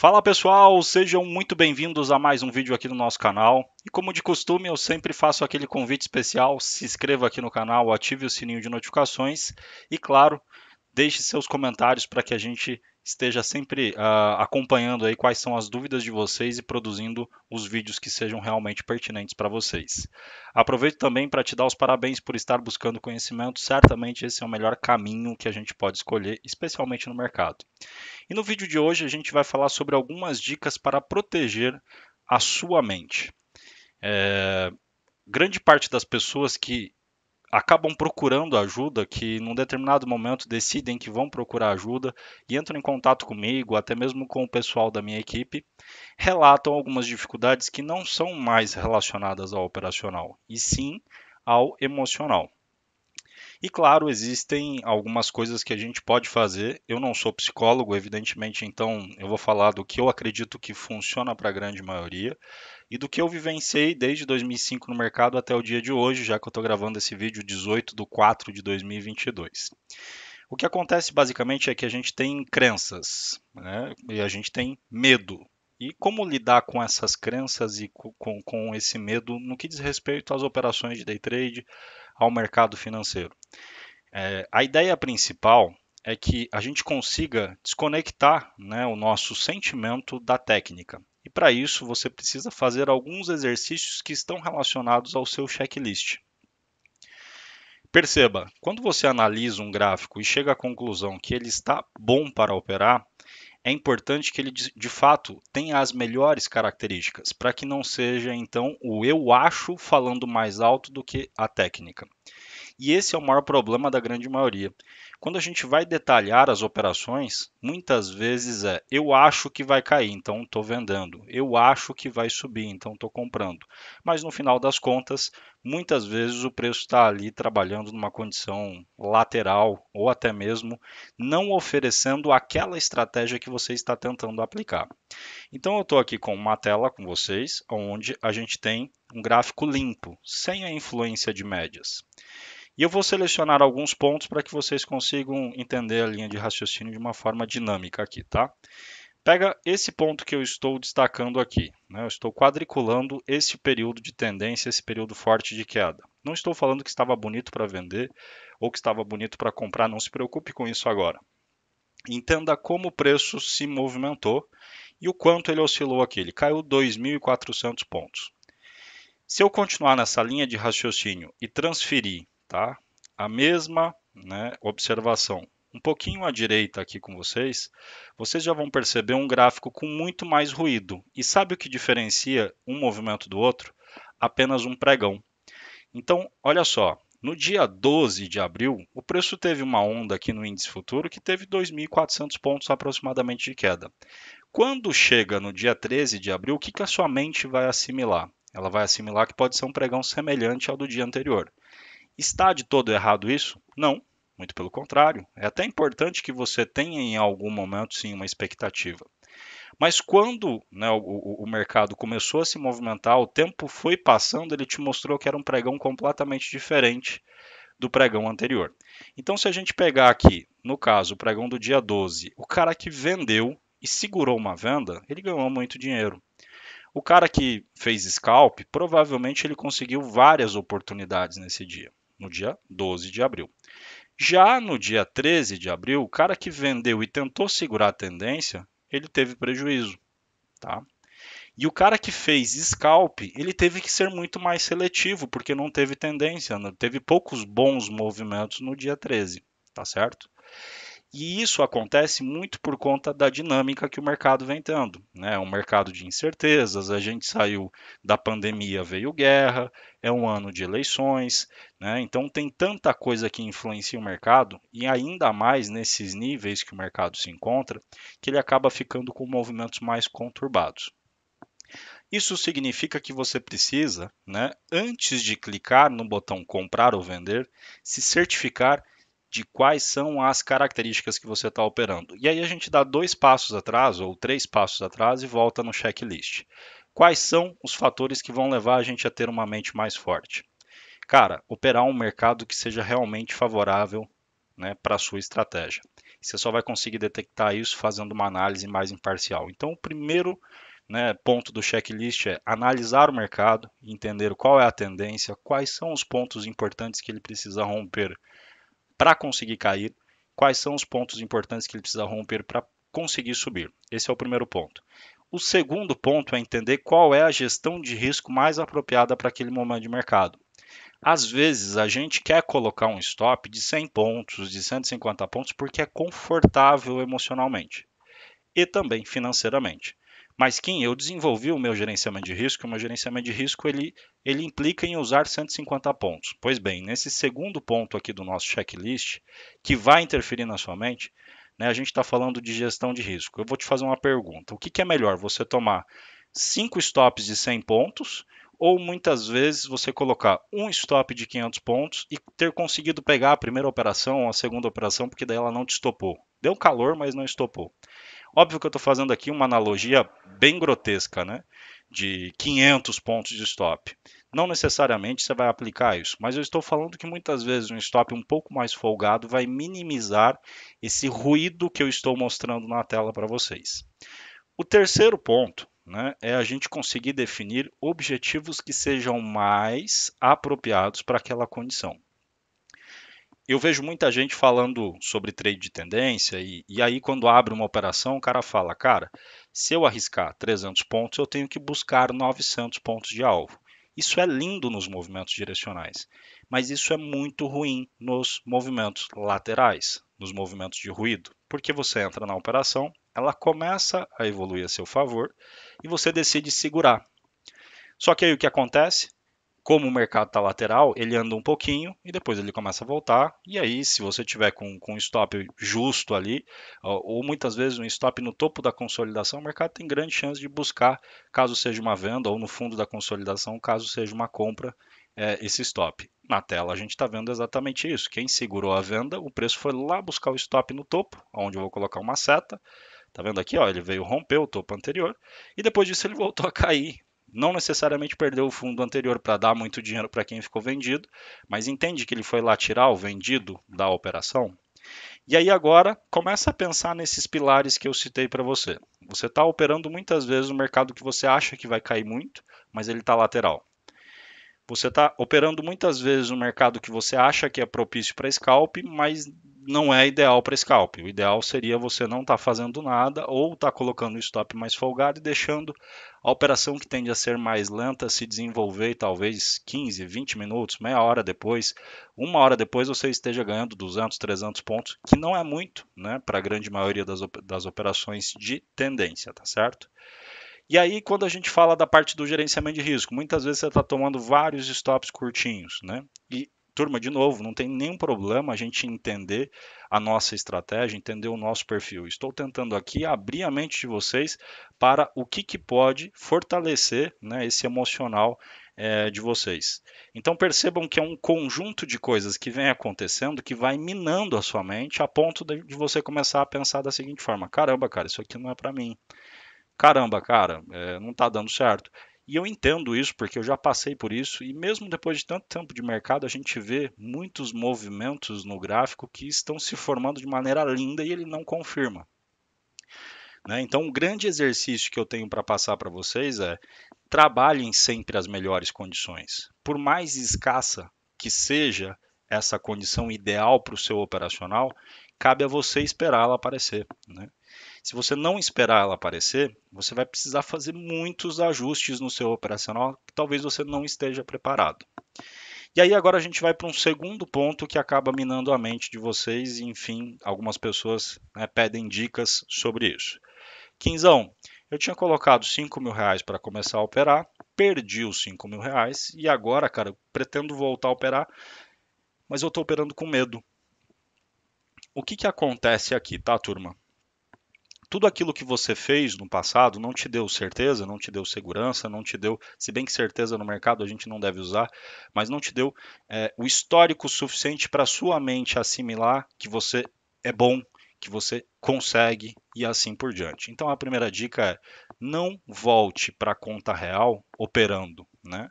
Fala pessoal, sejam muito bem-vindos a mais um vídeo aqui no nosso canal. E como de costume, eu sempre faço aquele convite especial, se inscreva aqui no canal, ative o sininho de notificações e claro, Deixe seus comentários para que a gente esteja sempre uh, acompanhando aí quais são as dúvidas de vocês e produzindo os vídeos que sejam realmente pertinentes para vocês. Aproveito também para te dar os parabéns por estar buscando conhecimento. Certamente esse é o melhor caminho que a gente pode escolher, especialmente no mercado. E no vídeo de hoje a gente vai falar sobre algumas dicas para proteger a sua mente. É... Grande parte das pessoas que acabam procurando ajuda, que num determinado momento decidem que vão procurar ajuda e entram em contato comigo, até mesmo com o pessoal da minha equipe, relatam algumas dificuldades que não são mais relacionadas ao operacional, e sim ao emocional. E claro, existem algumas coisas que a gente pode fazer. Eu não sou psicólogo, evidentemente, então eu vou falar do que eu acredito que funciona para a grande maioria e do que eu vivenciei desde 2005 no mercado até o dia de hoje, já que eu estou gravando esse vídeo 18 de 4 de 2022. O que acontece basicamente é que a gente tem crenças né? e a gente tem medo. E como lidar com essas crenças e com, com esse medo no que diz respeito às operações de day trade, ao mercado financeiro. É, a ideia principal é que a gente consiga desconectar né, o nosso sentimento da técnica. E para isso, você precisa fazer alguns exercícios que estão relacionados ao seu checklist. Perceba, quando você analisa um gráfico e chega à conclusão que ele está bom para operar, é importante que ele de fato tenha as melhores características, para que não seja então o eu acho falando mais alto do que a técnica. E esse é o maior problema da grande maioria. Quando a gente vai detalhar as operações, muitas vezes é eu acho que vai cair, então estou vendendo. Eu acho que vai subir, então estou comprando. Mas no final das contas, muitas vezes o preço está ali trabalhando numa condição lateral ou até mesmo não oferecendo aquela estratégia que você está tentando aplicar. Então eu estou aqui com uma tela com vocês, onde a gente tem um gráfico limpo, sem a influência de médias. E eu vou selecionar alguns pontos para que vocês consigam entender a linha de raciocínio de uma forma dinâmica aqui, tá? Pega esse ponto que eu estou destacando aqui. Né? Eu estou quadriculando esse período de tendência, esse período forte de queda. Não estou falando que estava bonito para vender ou que estava bonito para comprar, não se preocupe com isso agora. Entenda como o preço se movimentou e o quanto ele oscilou aqui. Ele caiu 2.400 pontos. Se eu continuar nessa linha de raciocínio e transferir tá? A mesma né, observação. Um pouquinho à direita aqui com vocês, vocês já vão perceber um gráfico com muito mais ruído. E sabe o que diferencia um movimento do outro? Apenas um pregão. Então, olha só, no dia 12 de abril, o preço teve uma onda aqui no índice futuro que teve 2.400 pontos aproximadamente de queda. Quando chega no dia 13 de abril, o que, que a sua mente vai assimilar? Ela vai assimilar que pode ser um pregão semelhante ao do dia anterior. Está de todo errado isso? Não, muito pelo contrário. É até importante que você tenha em algum momento sim uma expectativa. Mas quando né, o, o, mercado começou a se movimentar, o tempo foi passando, ele te mostrou que era um pregão completamente diferente do pregão anterior. Então, se a gente pegar aqui, no caso, o pregão do dia 12, o cara que vendeu e segurou uma venda, ele ganhou muito dinheiro. O cara que fez scalp, provavelmente ele conseguiu várias oportunidades nesse dia no dia 12 de abril. Já no dia 13 de abril, o cara que vendeu e tentou segurar a tendência, ele teve prejuízo, tá? E o cara que fez scalp, ele teve que ser muito mais seletivo, porque não teve tendência, não né? teve poucos bons movimentos no dia 13, tá certo? E isso acontece muito por conta da dinâmica que o mercado vem tendo. Né? É um mercado de incertezas, a gente saiu da pandemia, veio guerra, é um ano de eleições, né? então tem tanta coisa que influencia o mercado, e ainda mais nesses níveis que o mercado se encontra, que ele acaba ficando com movimentos mais conturbados. Isso significa que você precisa, né, antes de clicar no botão comprar ou vender, se certificar de quais são as características que você está operando. E aí a gente dá dois passos atrás ou três passos atrás e volta no checklist. Quais são os fatores que vão levar a gente a ter uma mente mais forte? Cara, operar um mercado que seja realmente favorável né, para a sua estratégia. Você só vai conseguir detectar isso fazendo uma análise mais imparcial. Então, o primeiro né, ponto do checklist é analisar o mercado, entender qual é a tendência, quais são os pontos importantes que ele precisa romper para conseguir cair, quais são os pontos importantes que ele precisa romper para conseguir subir. Esse é o primeiro ponto. O segundo ponto é entender qual é a gestão de risco mais apropriada para aquele momento de mercado. Às vezes a gente quer colocar um stop de 100 pontos, de 150 pontos, porque é confortável emocionalmente e também financeiramente. Mas quem eu desenvolvi o meu gerenciamento de risco, o meu gerenciamento de risco ele, ele implica em usar 150 pontos. Pois bem, nesse segundo ponto aqui do nosso checklist, que vai interferir na sua mente, né, a gente está falando de gestão de risco. Eu vou te fazer uma pergunta: o que, que é melhor, você tomar 5 stops de 100 pontos ou muitas vezes você colocar um stop de 500 pontos e ter conseguido pegar a primeira operação ou a segunda operação, porque daí ela não te estopou. Deu calor, mas não estopou. Óbvio que eu estou fazendo aqui uma analogia bem grotesca, né? De 500 pontos de stop. Não necessariamente você vai aplicar isso, mas eu estou falando que muitas vezes um stop um pouco mais folgado vai minimizar esse ruído que eu estou mostrando na tela para vocês. O terceiro ponto né, é a gente conseguir definir objetivos que sejam mais apropriados para aquela condição. Eu vejo muita gente falando sobre trade de tendência, e, e aí quando abre uma operação, o cara fala, cara, se eu arriscar 300 pontos, eu tenho que buscar 900 pontos de alvo. Isso é lindo nos movimentos direcionais, mas isso é muito ruim nos movimentos laterais, nos movimentos de ruído, porque você entra na operação, ela começa a evoluir a seu favor e você decide segurar. Só que aí o que acontece? como o mercado está lateral, ele anda um pouquinho e depois ele começa a voltar. E aí, se você tiver com, com um stop justo ali, ou muitas vezes um stop no topo da consolidação, o mercado tem grande chance de buscar, caso seja uma venda, ou no fundo da consolidação, caso seja uma compra, é, esse stop. Na tela a gente está vendo exatamente isso. Quem segurou a venda, o preço foi lá buscar o stop no topo, onde eu vou colocar uma seta. Tá vendo aqui, ó, ele veio romper o topo anterior e depois disso ele voltou a cair não necessariamente perdeu o fundo anterior para dar muito dinheiro para quem ficou vendido, mas entende que ele foi lá tirar o vendido da operação. E aí agora começa a pensar nesses pilares que eu citei para você. Você está operando muitas vezes no mercado que você acha que vai cair muito, mas ele está lateral. Você está operando muitas vezes no mercado que você acha que é propício para scalp, mas não é ideal para scalp. O ideal seria você não estar tá fazendo nada ou estar tá colocando o stop mais folgado e deixando a operação que tende a ser mais lenta se desenvolver talvez 15, 20 minutos, meia hora depois, uma hora depois você esteja ganhando 200, 300 pontos, que não é muito né, para a grande maioria das, das operações de tendência, tá certo? E aí, quando a gente fala da parte do gerenciamento de risco, muitas vezes você está tomando vários stops curtinhos, né? E turma, de novo, não tem nenhum problema a gente entender a nossa estratégia, entender o nosso perfil. Estou tentando aqui abrir a mente de vocês para o que, que pode fortalecer né, esse emocional é, de vocês. Então percebam que é um conjunto de coisas que vem acontecendo que vai minando a sua mente a ponto de, você começar a pensar da seguinte forma: caramba, cara, isso aqui não é para mim caramba, cara, é, não está dando certo. E eu entendo isso porque eu já passei por isso e mesmo depois de tanto tempo de mercado, a gente vê muitos movimentos no gráfico que estão se formando de maneira linda e ele não confirma. Né? Então, um grande exercício que eu tenho para passar para vocês é trabalhem sempre as melhores condições. Por mais escassa que seja essa condição ideal para o seu operacional, cabe a você esperá-la aparecer. Né? Se você não esperar ela aparecer, você vai precisar fazer muitos ajustes no seu operacional que talvez você não esteja preparado. E aí agora a gente vai para um segundo ponto que acaba minando a mente de vocês e, enfim, algumas pessoas né, pedem dicas sobre isso. Quinzão, eu tinha colocado 5 mil reais para começar a operar, perdi os 5 mil reais e agora, cara, pretendo voltar a operar, mas eu estou operando com medo. O que, que acontece aqui, tá, turma? tudo aquilo que você fez no passado não te deu certeza, não te deu segurança, não te deu, se bem que certeza no mercado a gente não deve usar, mas não te deu é, o histórico suficiente para sua mente assimilar que você é bom, que você consegue e assim por diante. Então a primeira dica é não volte para a conta real operando, né?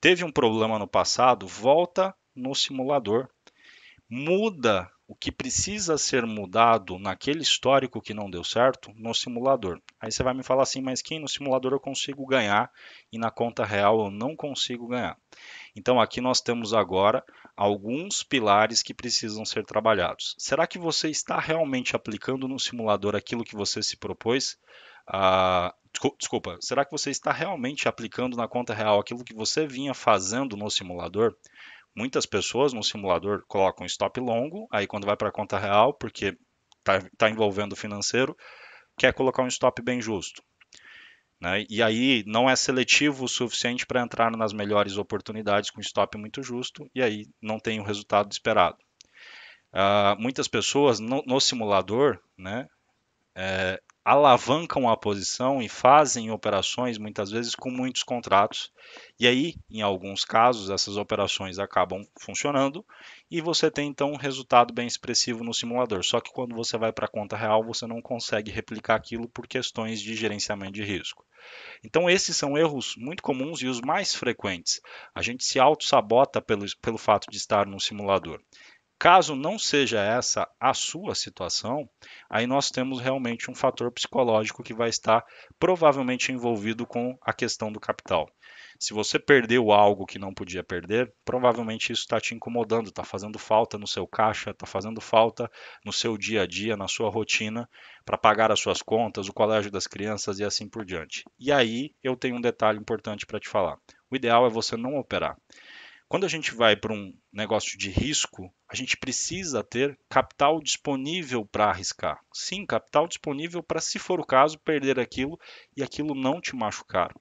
Teve um problema no passado, volta no simulador, muda o que precisa ser mudado naquele histórico que não deu certo no simulador. Aí você vai me falar assim, mas quem no simulador eu consigo ganhar e na conta real eu não consigo ganhar? Então aqui nós temos agora alguns pilares que precisam ser trabalhados. Será que você está realmente aplicando no simulador aquilo que você se propôs? Ah, desculpa, será que você está realmente aplicando na conta real aquilo que você vinha fazendo no simulador? Muitas pessoas no simulador colocam stop longo, aí quando vai para a conta real, porque está tá envolvendo o financeiro, quer colocar um stop bem justo. Né? E aí não é seletivo o suficiente para entrar nas melhores oportunidades com stop muito justo, e aí não tem o resultado esperado. Uh, muitas pessoas no, no simulador né, é, alavancam a posição e fazem operações muitas vezes com muitos contratos. E aí, em alguns casos, essas operações acabam funcionando e você tem então um resultado bem expressivo no simulador. Só que quando você vai para a conta real, você não consegue replicar aquilo por questões de gerenciamento de risco. Então, esses são erros muito comuns e os mais frequentes. A gente se auto-sabota pelo, pelo fato de estar no simulador. Caso não seja essa a sua situação, aí nós temos realmente um fator psicológico que vai estar provavelmente envolvido com a questão do capital. Se você perdeu algo que não podia perder, provavelmente isso está te incomodando, está fazendo falta no seu caixa, está fazendo falta no seu dia a dia, na sua rotina, para pagar as suas contas, o colégio das crianças e assim por diante. E aí eu tenho um detalhe importante para te falar: o ideal é você não operar. Quando a gente vai para um negócio de risco, a gente precisa ter capital disponível para arriscar. Sim, capital disponível para, se for o caso, perder aquilo e aquilo não te machucar.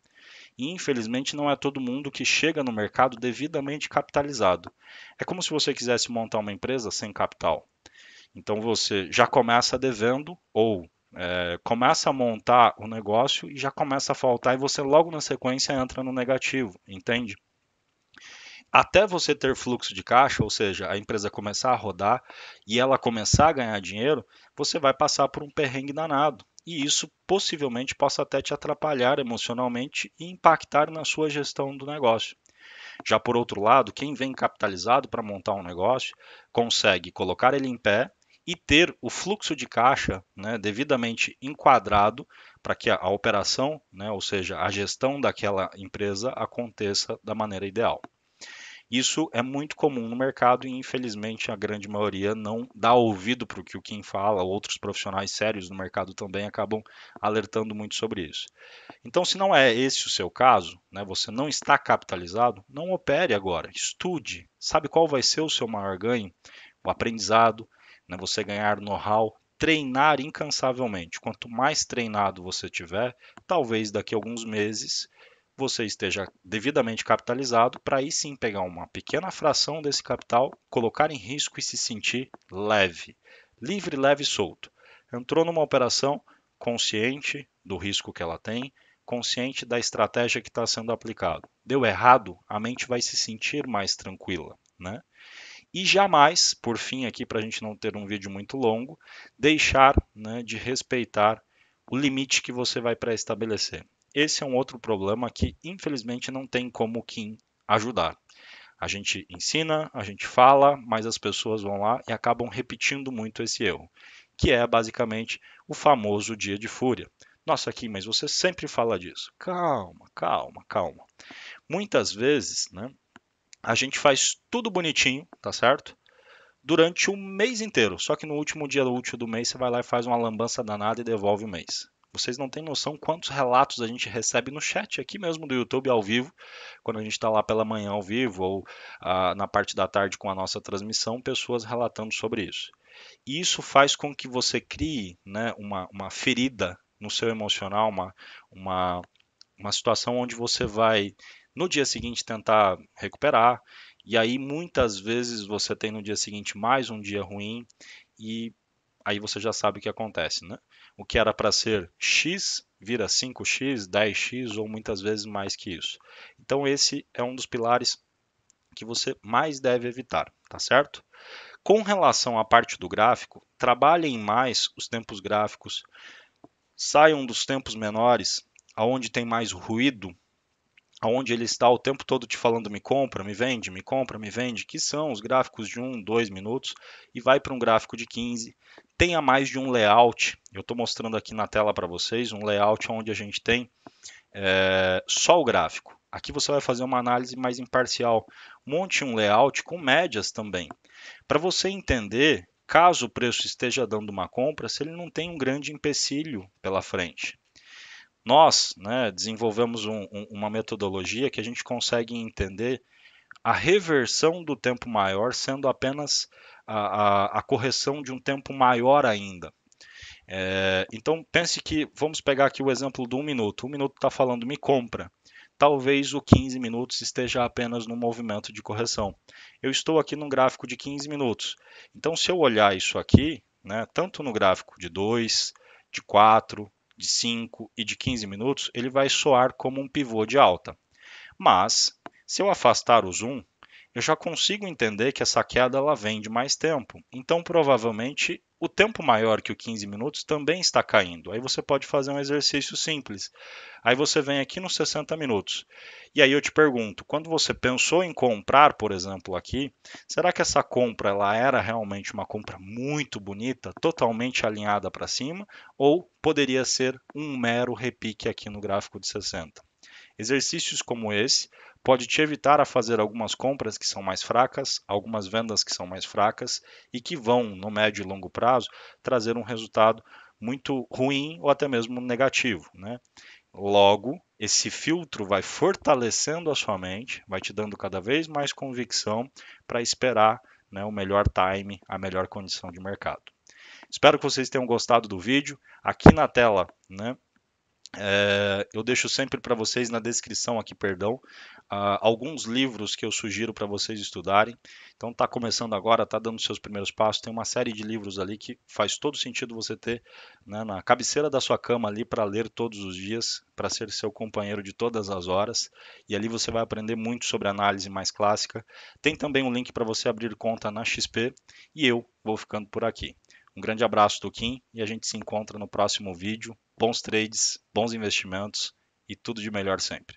E, infelizmente, não é todo mundo que chega no mercado devidamente capitalizado. É como se você quisesse montar uma empresa sem capital. Então você já começa devendo ou é, começa a montar o negócio e já começa a faltar e você logo na sequência entra no negativo, entende? até você ter fluxo de caixa, ou seja, a empresa começar a rodar e ela começar a ganhar dinheiro, você vai passar por um perrengue danado. E isso possivelmente possa até te atrapalhar emocionalmente e impactar na sua gestão do negócio. Já por outro lado, quem vem capitalizado para montar um negócio consegue colocar ele em pé e ter o fluxo de caixa né, devidamente enquadrado para que a, a operação, né, ou seja, a gestão daquela empresa aconteça da maneira ideal. Isso é muito comum no mercado e, infelizmente, a grande maioria não dá ouvido para o que o Kim fala, outros profissionais sérios no mercado também acabam alertando muito sobre isso. Então, se não é esse o seu caso, né, você não está capitalizado, não opere agora, estude, sabe qual vai ser o seu maior ganho? O aprendizado, né, você ganhar know-how, treinar incansavelmente. Quanto mais treinado você tiver, talvez daqui a alguns meses você esteja devidamente capitalizado para aí sim pegar uma pequena fração desse capital, colocar em risco e se sentir leve, livre, leve e solto. Entrou numa operação consciente do risco que ela tem, consciente da estratégia que está sendo aplicada. Deu errado, a mente vai se sentir mais tranquila, né? E jamais, por fim, aqui para a gente não ter um vídeo muito longo, deixar né, de respeitar o limite que você vai pré-estabelecer esse é um outro problema que, infelizmente, não tem como Kim ajudar. A gente ensina, a gente fala, mas as pessoas vão lá e acabam repetindo muito esse erro, que é basicamente o famoso dia de fúria. Nossa, Kim, mas você sempre fala disso. Calma, calma, calma. Muitas vezes, né, a gente faz tudo bonitinho, tá certo? Durante o mês inteiro. Só que no último dia útil do mês, você vai lá e faz uma lambança danada e devolve o mês. Vocês não têm noção quantos relatos a gente recebe no chat aqui mesmo do YouTube ao vivo, quando a gente está lá pela manhã ao vivo ou ah, na parte da tarde com a nossa transmissão, pessoas relatando sobre isso. E isso faz com que você crie né, uma, uma ferida no seu emocional, uma, uma, uma situação onde você vai no dia seguinte tentar recuperar, e aí muitas vezes você tem no dia seguinte mais um dia ruim, e aí você já sabe o que acontece, né? o que era para ser x vira 5x, 10x ou muitas vezes mais que isso. Então esse é um dos pilares que você mais deve evitar, tá certo? Com relação à parte do gráfico, trabalhem mais os tempos gráficos, saiam dos tempos menores, aonde tem mais ruído, aonde ele está o tempo todo te falando me compra, me vende, me compra, me vende, que são os gráficos de 1, 2 minutos, e vai para um gráfico de 15, tenha mais de um layout. Eu estou mostrando aqui na tela para vocês um layout onde a gente tem é, só o gráfico. Aqui você vai fazer uma análise mais imparcial. Monte um layout com médias também, para você entender caso o preço esteja dando uma compra, se ele não tem um grande empecilho pela frente. Nós né, desenvolvemos um, um, uma metodologia que a gente consegue entender a reversão do tempo maior sendo apenas a, a, correção de um tempo maior ainda. É, então pense que vamos pegar aqui o exemplo do 1 um minuto. um minuto está falando me compra. Talvez o 15 minutos esteja apenas no movimento de correção. Eu estou aqui num gráfico de 15 minutos. Então, se eu olhar isso aqui, né, tanto no gráfico de 2, de 4, de 5 e de 15 minutos, ele vai soar como um pivô de alta. Mas, se eu afastar o zoom, eu já consigo entender que essa queda ela vem de mais tempo. Então, provavelmente, o tempo maior que o 15 minutos também está caindo. Aí você pode fazer um exercício simples. Aí você vem aqui nos 60 minutos. E aí eu te pergunto, quando você pensou em comprar, por exemplo, aqui, será que essa compra ela era realmente uma compra muito bonita, totalmente alinhada para cima, ou poderia ser um mero repique aqui no gráfico de 60? Exercícios como esse pode te evitar a fazer algumas compras que são mais fracas, algumas vendas que são mais fracas e que vão, no médio e longo prazo, trazer um resultado muito ruim ou até mesmo negativo. Né? Logo, esse filtro vai fortalecendo a sua mente, vai te dando cada vez mais convicção para esperar né, o melhor time, a melhor condição de mercado. Espero que vocês tenham gostado do vídeo. Aqui na tela, né, é, eu deixo sempre para vocês na descrição aqui, perdão, uh, alguns livros que eu sugiro para vocês estudarem. Então está começando agora, está dando seus primeiros passos. Tem uma série de livros ali que faz todo sentido você ter né, na cabeceira da sua cama ali para ler todos os dias, para ser seu companheiro de todas as horas. E ali você vai aprender muito sobre análise mais clássica. Tem também um link para você abrir conta na XP. E eu vou ficando por aqui. Um grande abraço do e a gente se encontra no próximo vídeo bons trades, bons investimentos e tudo de melhor sempre.